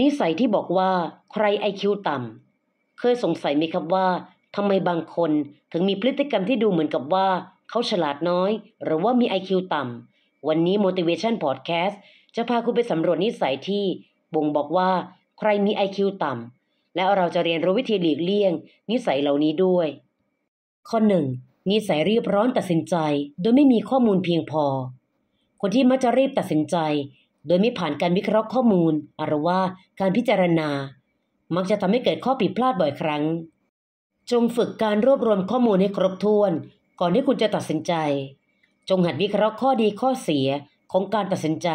นิสัยที่บอกว่า ใครไอคิวต่ำเคยสงสัยไหมครับว่าทำไมบางคนถึงมีพฤติกรรมที่ดูเหมือนกับว่า เขาฉลาดน้อย หรือว่ามี IQ ต่ำวันนี้ Motivation Podcast จะพาคุณไปสำรวจนิสัยที่ บ่งบอกว่า ใครมี IQ ต่ำและเราจะเรียนรู้วิธีหลีกเลี่ยง นิสัยเหล่านี้ด้วย ข้อ 1. นิสัยรีบร้อนตัดสินใจ โดยไม่มีข้อมูลเพียงพอ คนที่มักจะรีบตัดสินใจโดยไม่ผ่านการวิเคราะห์ข้อมูลหรือว่าการพิจารณา มักจะทำให้เกิดข้อผิดพลาดบ่อยครั้ง จงฝึกการรวบรวมข้อมูลให้ครบถ้วน ก่อนที่คุณจะตัดสินใจ จงหัดวิเคราะห์ข้อดีข้อเสียของการตัดสินใจ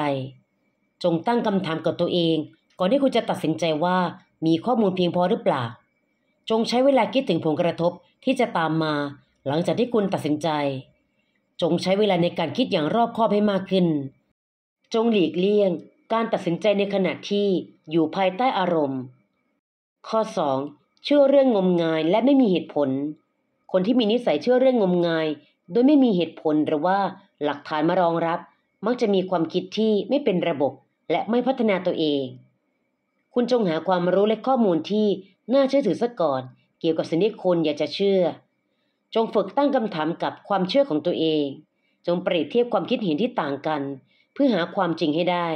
จงตั้งคำถามกับตัวเอง ก่อนที่คุณจะตัดสินใจว่า มีข้อมูลเพียงพอหรือเปล่า จงใช้เวลาคิดถึงผลกระทบที่จะตามมา หลังจากที่คุณตัดสินใจ จงใช้เวลาในการคิดอย่างรอบคอบให้มากขึ้นจงหลีกเลี่ยง การตัดสินใจในขณะที่อยู่ภายใต้อารมณ์ ข้อ 2. เชื่อเรื่องงมงายและไม่มีเหตุผล คนที่มีนิสัยเชื่อเรื่องงมงาย โดยไม่มีเหตุผลหรือว่าหลักฐานมารองรับ มักจะมีความคิดที่ไม่เป็นระบบและไม่พัฒนาตัวเอง คุณจงหาความรู้และข้อมูลที่น่าเชื่อถือซะก่อน เกี่ยวกับสิ่งที่คนอยากจะเชื่อ จงฝึกตั้งคำถามกับความเชื่อของตัวเอง จงเปรียบเทียบความคิดเห็นที่ต่างกันเพื่อหาความจริงให้ได้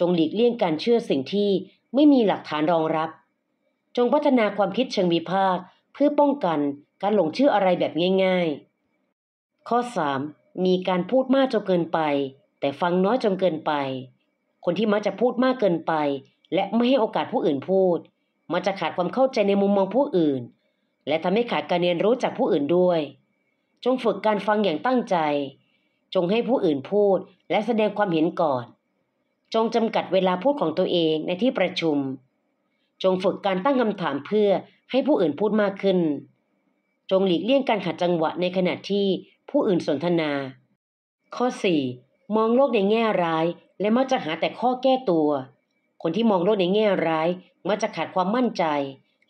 จงหลีกเลี่ยงการเชื่อสิ่งที่ไม่มีหลักฐานรองรับ จงพัฒนาความคิดเชิงวิพากษ์เพื่อป้องกันการหลงเชื่ออะไรแบบง่าย ๆ ข้อ 3. มีการพูดมากจนเกินไป แต่ฟังน้อยจนเกินไป คนที่มักจะพูดมากเกินไป และไม่ให้โอกาสผู้อื่นพูด มักจะขาดความเข้าใจในมุมมองผู้อื่น และทำให้ขาดการเรียนรู้จากผู้อื่นด้วย จงฝึกการฟังอย่างตั้งใจจงให้ผู้อื่นพูดและแสดงความเห็นก่อน จงจำกัดเวลาพูดของตัวเองในที่ประชุม จงฝึกการตั้งคำถามเพื่อให้ผู้อื่นพูดมากขึ้น จงหลีกเลี่ยงการขัดจังหวะ ในขณะที่ผู้อื่นสนทนา ข้อ 4. มองโลกในแง่ร้าย และมักจะหาแต่ข้อแก้ตัว คนที่มองโลกในแง่ร้ายมักจะขาดความมั่นใจ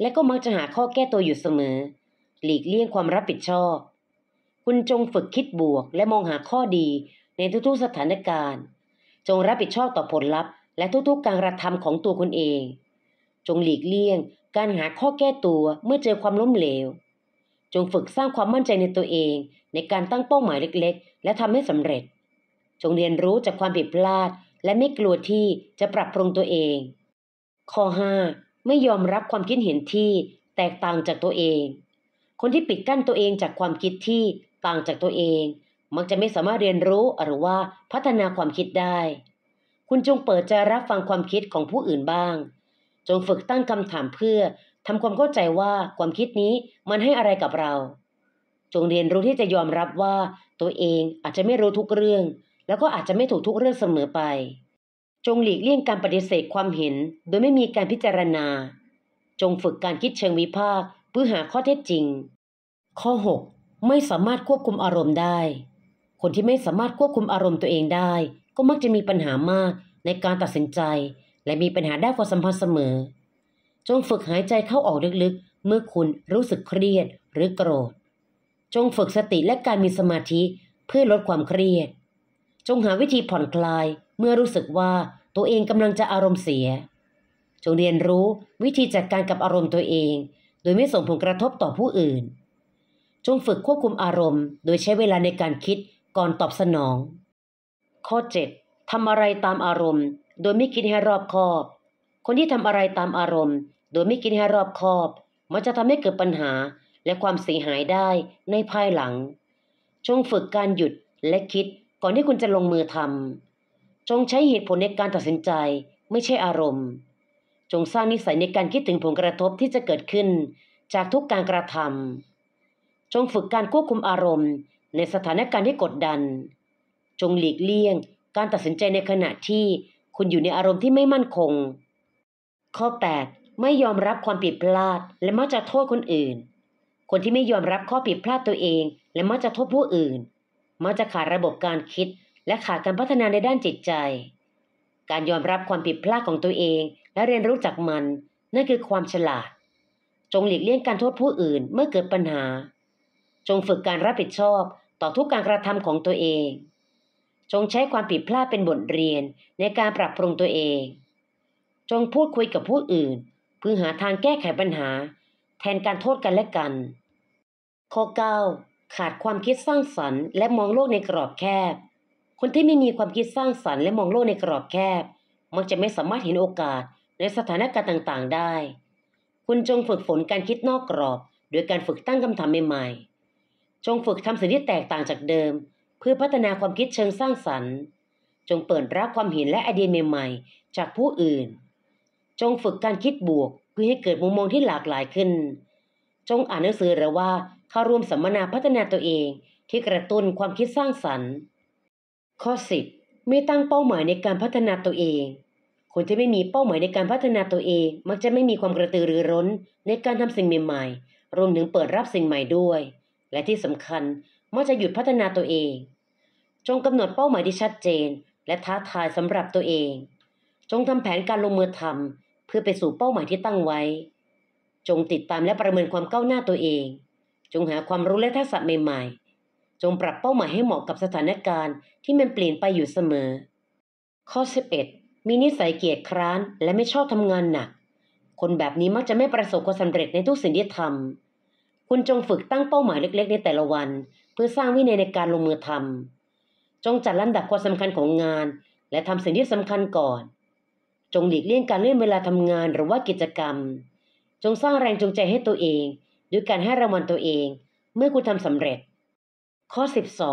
และก็มักจะหาข้อแก้ตัวอยู่เสมอ หลีกเลี่ยงความรับผิดชอบคุณจงฝึกคิดบวกและมองหาข้อดีในทุกๆสถานการณ์ จงรับผิดชอบต่อผลลัพธ์และทุกๆ การกระทำของตัวคุณเอง จงหลีกเลี่ยง การหาข้อแก้ตัวเมื่อเจอความล้มเหลว จงฝึกสร้างความมั่นใจในตัวเอง ในการตั้งเป้าหมายเล็กๆ และทำให้สำเร็จ จงเรียนรู้ จากความผิดพลาด และไม่กลัวที่จะปรับปรุงตัวเอง ข้อ5ไม่ยอมรับความคิดเห็นที่ แตกต่างจากตัวเอง คนที่ปิดกั้นตัวเองจากความคิดที่ต่างจากตัวเอง มักจะไม่สามารถเรียนรู้หรือว่าพัฒนาความคิดได้ คุณจงเปิดใจรับฟังความคิดของผู้อื่นบ้าง จงฝึกตั้งคำถามเพื่อทำความเข้าใจว่าความคิดนี้มันให้อะไรกับเรา จงเรียนรู้ที่จะยอมรับว่าตัวเองอาจจะไม่รู้ทุกเรื่อง แล้วก็อาจจะไม่ถูกทุกเรื่องเสมอไป จงหลีกเลี่ยงการปฏิเสธความเห็นโดยไม่มีการพิจารณา จงฝึกการคิดเชิงวิพากษ์เพื่อหาข้อเท็จจริง ข้อ6ไม่สามารถควบคุมอารมณ์ได้ คนที่ไม่สามารถควบคุมอารมณ์ตัวเองได้ ก็มักจะมีปัญหามากในการตัดสินใจ และมีปัญหาด้านความสัมพันธ์เสมอ จงฝึกหายใจเข้าออกลึกๆเมื่อคุณรู้สึกเครียดหรือโกรธ จงฝึกสติและการมีสมาธิเพื่อลดความเครียด จงหาวิธีผ่อนคลายเมื่อรู้สึกว่าตัวเองกำลังจะอารมณ์เสีย จงเรียนรู้วิธีจัดการกับอารมณ์ตัวเอง โดยไม่ส่งผลกระทบต่อผู้อื่นจงฝึกควบคุมอารมณ์ โดยใช้เวลาในการคิดก่อนตอบสนอง ข้อ 7. ทำอะไรตามอารมณ์ โดยไม่คิดให้รอบคอบ คนที่ทำอะไรตามอารมณ์ โดยไม่คิดให้รอบคอบมันจะทำให้เกิดปัญหาและความเสียหายได้ในภายหลัง จงฝึกการหยุดและคิดก่อนที่คุณจะลงมือทำ จงใช้เหตุผลในการตัดสินใจ ไม่ใช่อารมณ์ จงสร้างนิสัยในการคิดถึงผลกระทบที่จะเกิดขึ้นจากทุกการกระทำจงฝึกการควบคุมอารมณ์ในสถานการณ์ที่กดดัน จงหลีกเลี่ยงการตัดสินใจในขณะที่คุณอยู่ในอารมณ์ที่ไม่มั่นคง ข้อ 8 ไม่ยอมรับความผิดพลาดและมักจะโทษคนอื่น คนที่ไม่ยอมรับข้อผิดพลาดตัวเอง และมักจะโทษผู้อื่น มักจะขาดระบบการคิดและขาดการพัฒนาในด้านจิตใจ การยอมรับความผิดพลาดของตัวเองและเรียนรู้จากมันนั่นคือความฉลาด จงหลีกเลี่ยงการโทษผู้อื่นเมื่อเกิดปัญหาจงฝึกการรับผิดชอบต่อทุกการกระทำของตัวเอง จงใช้ความผิดพลาดเป็นบทเรียนในการปรับปรุงตัวเอง จงพูดคุยกับผู้อื่นเพื่อหาทางแก้ไขปัญหา แทนการโทษกันและกันข้อ9ขาดความคิดสร้างสรรค์และมองโลกในกรอบแคบ คนที่ไม่มีความคิดสร้างสรรค์ และมองโลกในกรอบแคบ มักจะไม่สามารถเห็นโอกาสในสถานการณ์ต่างๆ ได้ คุณจงฝึกฝนการคิดนอกกรอบ โดยการฝึกตั้งคำถามใหม่ๆจงฝึกทำสิ่งที่แตกต่างจากเดิม เพื่อพัฒนาความคิดเชิงสร้างสรรค์จงเปิดรับความเห็นและไอเดียใหม่ ๆ จากผู้อื่น จงฝึกการคิดบวกเพื่อให้เกิดมุมมองที่หลากหลายขึ้น จงอ่านหนังสือหรือว่า เข้าร่วมสัมมนาพัฒนาตัวเอง ที่กระตุ้นความคิดสร้างสรรค์ข้อ10ไม่ตั้งเป้าหมายในการพัฒนาตัวเอง คนที่ไม่มีเป้าหมายในการพัฒนาตัวเอง มักจะไม่มีความกระตือรือร้นในการทำสิ่งใหม่ๆรวมถึงเปิดรับสิ่งใหม่ด้วยและที่สำคัญเมื่อจะหยุดพัฒนาตัวเอง จงกำหนดเป้าหมายที่ชัดเจนและท้าทายสำหรับตัวเอง จงทำแผนการลงมือทำเพื่อไปสู่เป้าหมายที่ตั้งไว้ จงติดตามและประเมินความก้าวหน้าตัวเอง จงหาความรู้และทักษะใหม่ๆ จงปรับเป้าหมายให้เหมาะกับสถานการณ์ที่มันเปลี่ยนไปอยู่เสมอ ข้อ 11 มีนิสัยเกียจคร้านและไม่ชอบทำงานหนัก คนแบบนี้มักจะไม่ประสบความสำเร็จในทุกสิ่งที่ทำคุณจงฝึกตั้งเป้าหมายเล็กๆ ในแต่ละวัน เพื่อสร้างวินัยในการลงมือทำจงจัดลำดับความสำคัญของงาน และทำสิ่งที่สำคัญก่อน จงหลีกเลี่ยงการเลื่อนเวลาทำงานหรือว่ากิจกรรม จงสร้างแรงจูงใจให้ตัวเองด้วยการให้รางวัลตัวเอง เมื่อคุณทำสำเร็จ ข้อ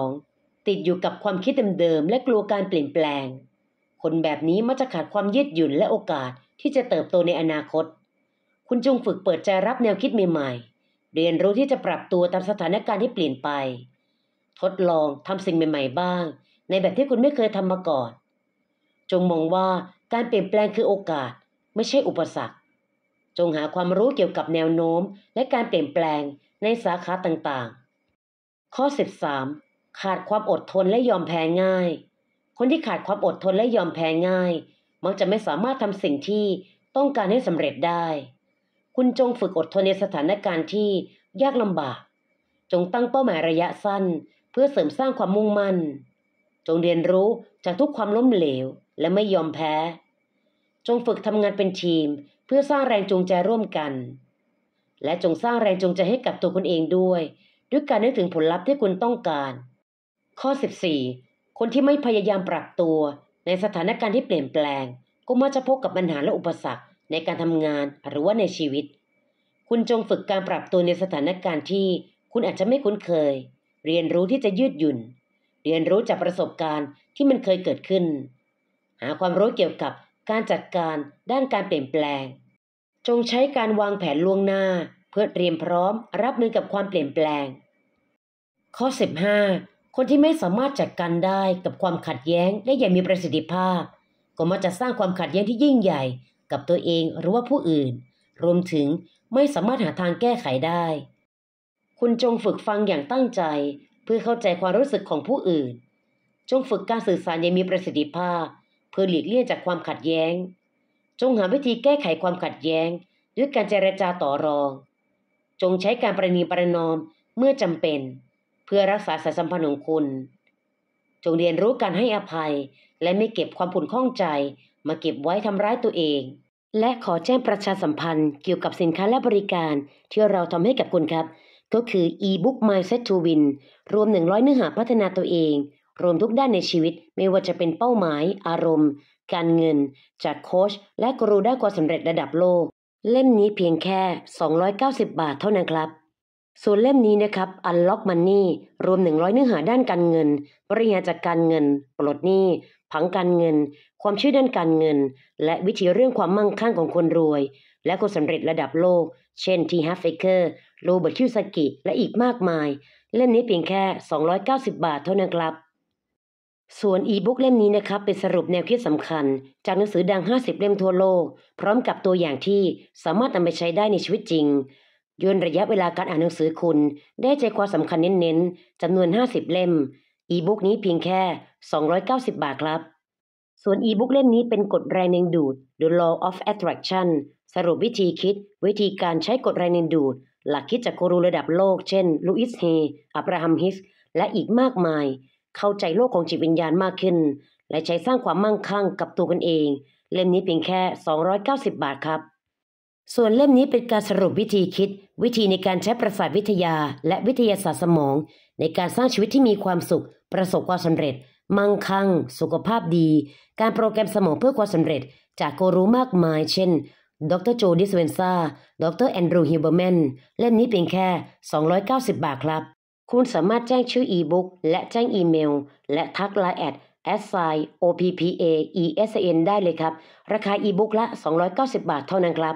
12ติดอยู่กับความคิดเดิมๆและกลัวการเปลี่ยนแปลง คนแบบนี้มักจะขาดความยืดหยุ่นและโอกาสที่จะเติบโตในอนาคต คุณจงฝึกเปิดใจรับแนวคิดใหม่ๆเรียนรู้ที่จะปรับตัวตามสถานการณ์ที่เปลี่ยนไป ทดลองทำสิ่งใหม่ๆบ้าง ในแบบที่คุณไม่เคยทำมาก่อน จงมองว่าการเปลี่ยนแปลงคือโอกาส ไม่ใช่อุปสรรค จงหาความรู้เกี่ยวกับแนวโน้มและการเปลี่ยนแปลงในสาขาต่าง ๆ ข้อ13ขาดความอดทนและยอมแพ้ง่าย คนที่ขาดความอดทนและยอมแพ้ง่าย มักจะไม่สามารถทำสิ่งที่ต้องการให้สำเร็จได้คุณจงฝึกอดทนในสถานการณ์ที่ยากลำบาก จงตั้งเป้าหมายระยะสั้น เพื่อเสริมสร้างความมุ่งมั่น จงเรียนรู้จากทุกความล้มเหลวและไม่ยอมแพ้ จงฝึกทำงานเป็นทีม เพื่อสร้างแรงจูงใจร่วมกัน และจงสร้างแรงจูงใจให้กับตัวคุณเองด้วย ด้วยการนึกถึงผลลัพธ์ที่คุณต้องการ ข้อ 14 คนที่ไม่พยายามปรับตัวในสถานการณ์ที่เปลี่ยนแปลงก็มักจะพบกับปัญหาและอุปสรรคในการทำงานหรือว่าในชีวิต คุณจงฝึกการปรับตัวในสถานการณ์ที่คุณอาจจะไม่คุ้นเคย เรียนรู้ที่จะยืดหยุ่น เรียนรู้จากประสบการณ์ที่มันเคยเกิดขึ้น หาความรู้เกี่ยวกับการจัดการด้านการเปลี่ยนแปลง จงใช้การวางแผนล่วงหน้าเพื่อเตรียมพร้อมรับมือกับความเปลี่ยนแปลง ข้อ 15 คนที่ไม่สามารถจัดการได้กับความขัดแย้งได้อย่างมีประสิทธิภาพ ก็มักจะสร้างความขัดแย้งที่ยิ่งใหญ่กับตัวเองหรือว่าผู้อื่น รวมถึงไม่สามารถหาทางแก้ไขได้ คุณจงฝึกฟังอย่างตั้งใจเพื่อเข้าใจความรู้สึกของผู้อื่น จงฝึกการสื่อสารอย่างมีประสิทธิภาพ เพื่อหลีกเลี่ยงจากความขัดแย้ง จงหาวิธีแก้ไขความขัดแย้งด้วยการเจรจาต่อรอง จงใช้การประนีประนอมเมื่อจำเป็น เพื่อรักษาสายสัมพันธ์ของคุณ จงเรียนรู้การให้อภัยและไม่เก็บความผุนข้องใจมาเก็บไว้ทำร้ายตัวเองและขอแจ้งประชาสัมพันธ์เกี่ยวกับสินค้าและบริการที่เราทำให้กับคุณครับ ก็คือ e-book mindset to win รวม 100เนื้อหาพัฒนาตัวเอง รวมทุกด้านในชีวิตไม่ว่าจะเป็นเป้าหมาย อารมณ์ การเงิน จากโค้ชและกรูด้านความสำเร็จระดับโลก เล่มนี้เพียงแค่ 290 บาทเท่านั้นครับ ส่วนเล่มนี้นะครับ Unlock Money รวม 100เนื้อหาด้านการเงินบริหารจัดการเงินปลดหนี้ผังการเงิน ความช่วยด้านการเงิน และวิธีเรื่องความมั่งคั่งของคนรวย และคนสำเร็จระดับโลก เช่นทีฮัฟเฟเกอร์โรเบิร์ตคิวสกิและอีกมากมาย เล่มนี้เพียงแค่ 290 บาทเท่านั้นครับ ส่วนอีบุ๊กเล่มนี้นะครับ เป็นสรุปแนวคิดสำคัญ จากหนังสือดัง 50 เล่มทั่วโลก พร้อมกับตัวอย่างที่สามารถนำไปใช้ได้ในชีวิตจริงย่นระยะเวลาการอ่านหนังสือคุณ ได้ใจความสำคัญเน้นๆจำนวน50เล่มอีบุ๊กนี้เพียงแค่290 บาทครับ ส่วนอีบุ๊กเล่มนี้เป็นกฎแรงดึงดูด The Law of Attraction สรุปวิธีคิด วิธีการใช้กฎแรงดึงดูด หลักคิดจากโครูระดับโลก เช่น ลูอิสเฮ อับราฮัมฮิส และอีกมากมาย เข้าใจโลกของจิตวิญญาณมากขึ้น และใช้สร้างความมั่งคั่งกับตัวกันเอง เล่มนี้เพียงแค่ 290 บาทครับ ส่วนเล่มนี้เป็นการสรุปวิธีคิด วิธีในการใช้ประสาทวิทยาและวิทยาศาสตร์สมอง ในการสร้างชีวิตที่มีความสุข ประสบความสำเร็จมั่งคั่งสุขภาพดี การโปรแกรมสมองเพื่อความสำเร็จจากกรู้มากมายเช่นดรโจดิสเวนซาดรแอนดรูฮิวเบอร์แมนเล่มนี้เพียงแค่ 290 บาทครับ คุณสามารถแจ้งชื่ออีบุ๊กและแจ้งอีเมลและทักไลน์แอด s i o p p a e s n ได้เลยครับ ราคาอีบุ๊กละ 290 บาทเท่านั้นครับ